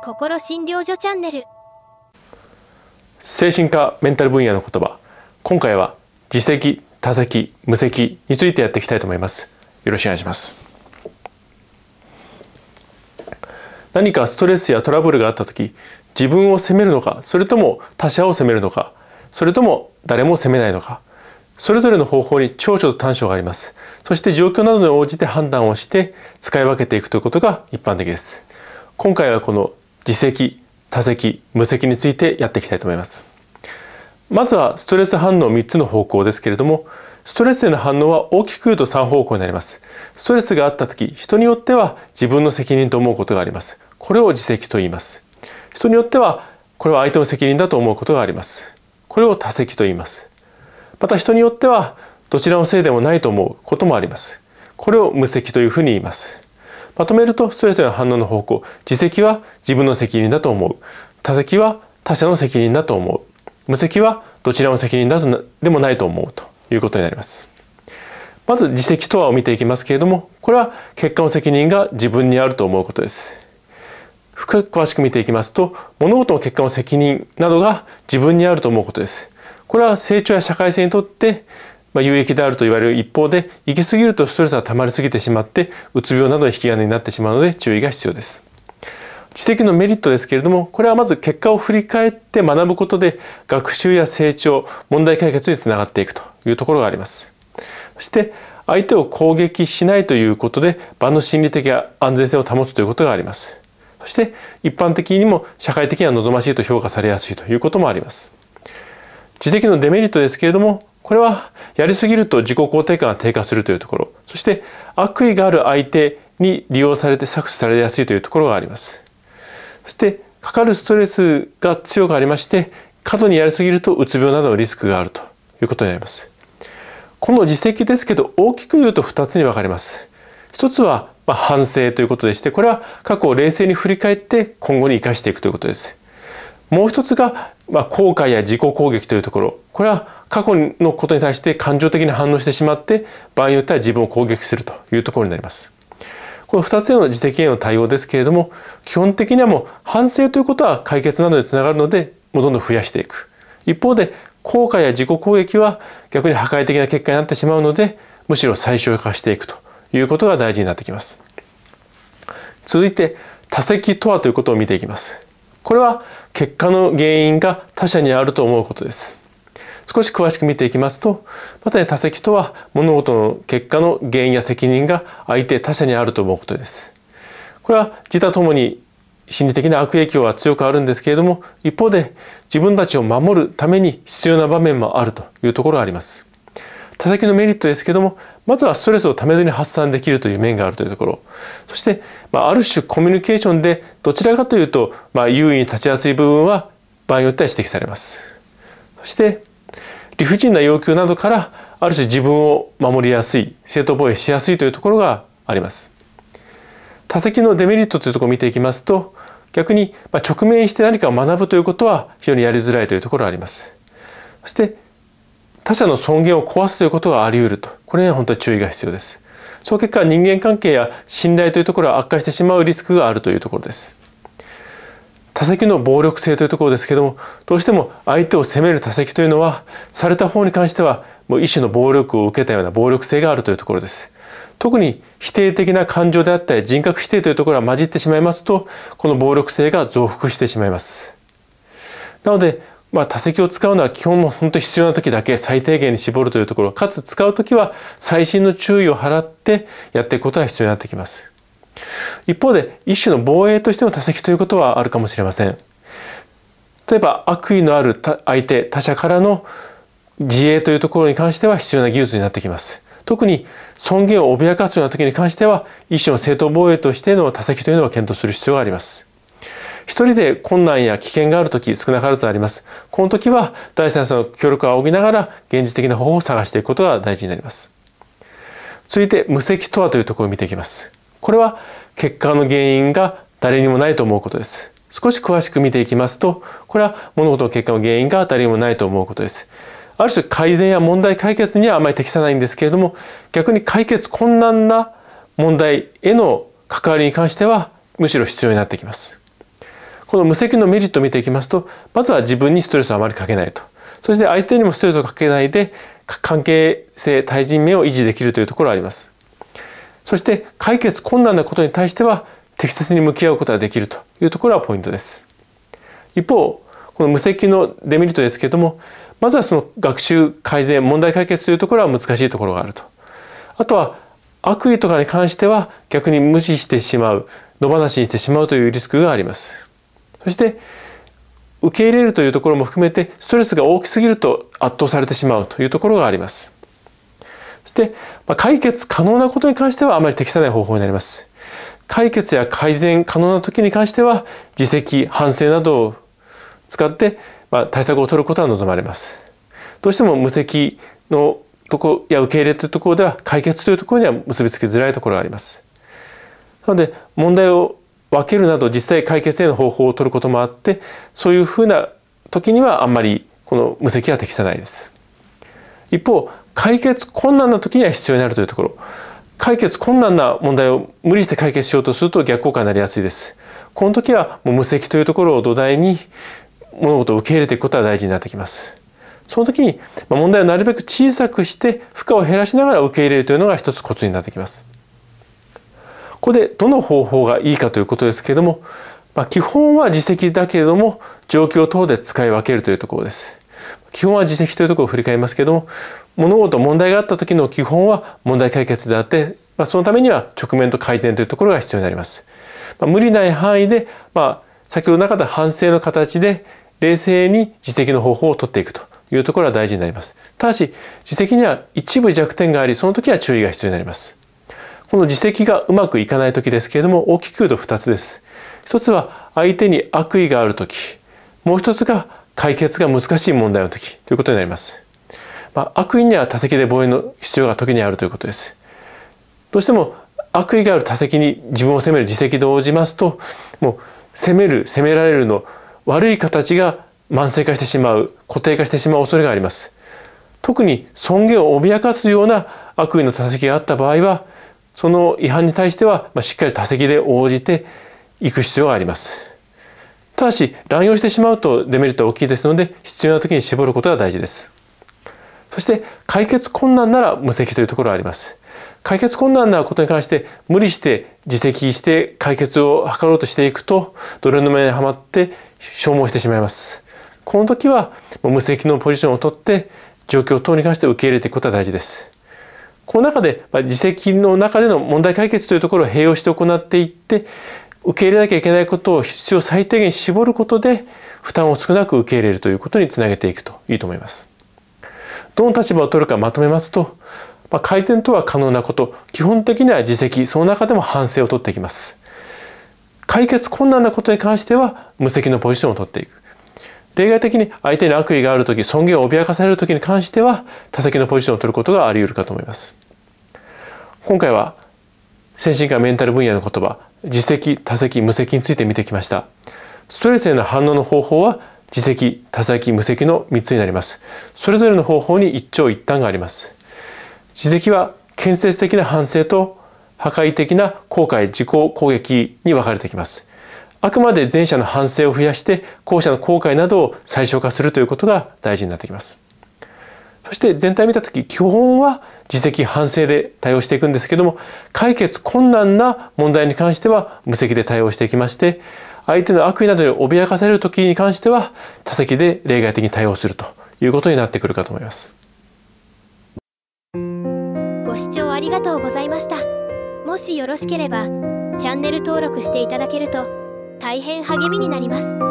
心診療所チャンネル精神科メンタル分野の言葉今回は自責他責無責についてやっていきたいと思いますよろしくお願いします何かストレスやトラブルがあった時自分を責めるのかそれとも他者を責めるのかそれとも誰も責めないのかそれぞれの方法に長所と短所がありますそして状況などに応じて判断をして使い分けていくということが一般的です今回はこの自責他責無責についてやっていきたいと思いますまずはストレス反応3つの方向ですけれどもストレスへの反応は大きく言うと3方向になりますストレスがあった時人によっては自分の責任と思うことがありますこれを自責と言います人によってはこれは相手の責任だと思うことがありますこれを他責と言いますまた人によってはどちらのせいでもないと思うこともありますこれを無責というふうに言いますまとめるとストレスの反応の方向自責は自分の責任だと思う他責は他者の責任だと思う無責はどちらの責任だとでもないと思うということになりますまず自責とはを見ていきますけれどもこれは結果の責任が自分にあると思うことです詳しく見ていきますと物事の結果の責任などが自分にあると思うことですこれは成長や社会性にとってまあ、有益であると言われる一方で行き過ぎるとストレスが溜まりすぎてしまってうつ病などの引き金になってしまうので注意が必要です。知的のメリットですけれどもこれはまず結果を振り返って学ぶことで学習や成長問題解決につながっていくというところがあります。そして相手を攻撃しないということで場の心理的安全性を保つということがあります。そして一般的にも社会的には望ましいと評価されやすいということもあります。知的のデメリットですけれどもこれはやりすぎると自己肯定感が低下するというところそして悪意がある相手に利用されて搾取されやすいというところがありますそしてかかるストレスが強くありまして過度にやりすぎるとうつ病などのリスクがあるということになりますこの実績ですけど大きく言うと2つに分かれます一つは反省ということでしてこれは過去を冷静に振り返って今後に生かしていくということですもう一つが、まあ、後悔や自己攻撃というところこれは過去のことに対して感情的に反応してしまって場合によっては自分を攻撃するというところになります。この2つの自責への対応ですけれども基本的にはもう反省ということは解決などにつながるのでもうどんどん増やしていく一方で後悔や自己攻撃は逆に破壊的な結果になってしまうのでむしろ最小化していくということが大事になってきます続いて多責とはということを見ていきますこれは結果の原因が他者にあると思うことです。少し詳しく見ていきますとまさに他責とは物事の結果の原因や責任が相手他者にあると思うことです。これは自他ともに心理的な悪影響は強くあるんですけれども一方で自分たちを守るために必要な場面もあるというところがあります。他先のメリットですけどもまずはストレスをためずに発散できるという面があるというところそして、まあ、ある種コミュニケーションでどちらかというと、まあ、優位に立ちやすい部分は場合によっては指摘されますそして理不尽な要求などからある種自分を守りやすい正当防衛しやすいというところがあります他責のデメリットというところを見ていきますと逆にまあ、直面して何かを学ぶということは非常にやりづらいというところがありますそして他者の尊厳を壊すということがあり得ると。これには本当に注意が必要です。その結果、人間関係や信頼というところは悪化してしまうリスクがあるというところです。他責の暴力性というところですけども、どうしても相手を責める他責というのは、された方に関しては、もう一種の暴力を受けたような暴力性があるというところです。特に否定的な感情であったり人格否定というところが混じってしまいますと、この暴力性が増幅してしまいます。なので、まあ、多席を使うのは基本も本当必要な時だけ最低限に絞るというところかつ使う時は細心の注意を払ってやっていくことが必要になってきます一方で一種の防衛としての多席ということはあるかもしれません例えば悪意のある相手他者からの自衛というところに関しては必要な技術になってきます特に尊厳を脅かすような時に関しては一種の正当防衛としての多席というのを検討する必要があります一人で困難や危険がある時少なからずあります。この時は第三者の協力を仰ぎながら現実的な方法を探していくことが大事になります。続いて無責とはというところを見ていきます。これは結果の原因が誰にもないと思うことです。少し詳しく見ていきますと、これは物事の結果の原因が誰にもないと思うことです。ある種改善や問題解決にはあまり適さないんですけれども、逆に解決困難な問題への関わりに関してはむしろ必要になってきます。この無責のメリットを見ていきますとまずは自分にストレスをあまりかけないとそして相手にもストレスをかけないで関係性対人面を維持できるというところがありますそして解決困難なことに対しては適切に向き合うことができるというところがポイントです一方この無責のデメリットですけれどもまずはその学習改善問題解決というところは難しいところがあるとあとは悪意とかに関しては逆に無視してしまう野放しにしてしまうというリスクがありますそして受け入れるというところも含めてストレスが大きすぎると圧倒されてしまうというところがあります。そして、ま解決可能なことに関してはあまり適さない方法になります。解決や改善可能な時に関しては自責反省などを使って、まあ、対策を取ることは望まれます。どうしても無責のとこや受け入れというところでは解決というところには結びつきづらいところがあります。なので問題を分けるなど実際解決への方法を取ることもあってそういうふうな時にはあんまりこの無責は適さないです一方解決困難な時には必要になるというところ解決困難な問題を無理して解決しようとすると逆効果になりやすいですこの時はもう無責というところを土台に物事を受け入れていくことが大事になってきますその時に問題をなるべく小さくして負荷を減らしながら受け入れるというのが一つコツになってきますここでどの方法がいいかということですけれども、まあ、基本は自責だけれども状況等で使い分けるというところです。基本は自責というところを振り返りますけれども物事問題があった時の基本は問題解決であって、まあ、そのためには直面と改善というところが必要になります。まあ、無理ない範囲で、まあ、先ほどの中で反省の形で冷静に自責の方法を取っていくというところは大事になります。ただし自責には一部弱点がありその時は注意が必要になります。この自責がうまくいかない時ですけれども大きく言うと2つです。一つは相手に悪意がある時もう一つが解決が難しい問題の時ということになります。まあ、悪意には他責で防衛の必要が時にあるということです。どうしても悪意がある他責に自分を責める自責で応じますともう責める責められるの悪い形が慢性化してしまう固定化してしまう恐れがあります。特に尊厳を脅かすような悪意の他責があった場合はその違反に対しては、ましっかり他責で応じていく必要があります。ただし乱用してしまうとデメリットは大きいですので必要な時に絞ることが大事です。そして解決困難なら無責というところがあります。解決困難なことに関して無理して自責して解決を図ろうとしていくと奴隷の沼にはまって消耗してしまいます。この時は無責のポジションを取って状況等に関して受け入れていくことが大事です。この中で、まあ、自責の中での問題解決というところを併用して行っていって受け入れなきゃいけないことを必要最低限絞ることで負担を少なく受け入れるということにつなげていくといいと思います。どの立場を取るかまとめますと、まあ、改善とは可能なこと基本的には自責その中でも反省を取っていきます。解決困難なことに関しては無責のポジションを取っていく。例外的に相手に悪意がある時尊厳を脅かされる時に関しては他責のポジションを取ることがあり得るかと思います。今回は精神科メンタル分野の言葉自責多責無責について見てきましたストレスへの反応の方法は自責多責無責の3つになりますそれぞれの方法に一長一短があります自責は建設的な反省と破壊的な後悔自己攻撃に分かれてきますあくまで前者の反省を増やして後者の後悔などを最小化するということが大事になってきますそして全体見た時基本は自責反省で対応していくんですけども解決困難な問題に関しては無責で対応していきまして相手の悪意などに脅かされる時に関しては他責で例外的に対応するということになってくるかと思います。ご視聴ありがとうございました。もしよろしければチャンネル登録していただけると大変励みになります。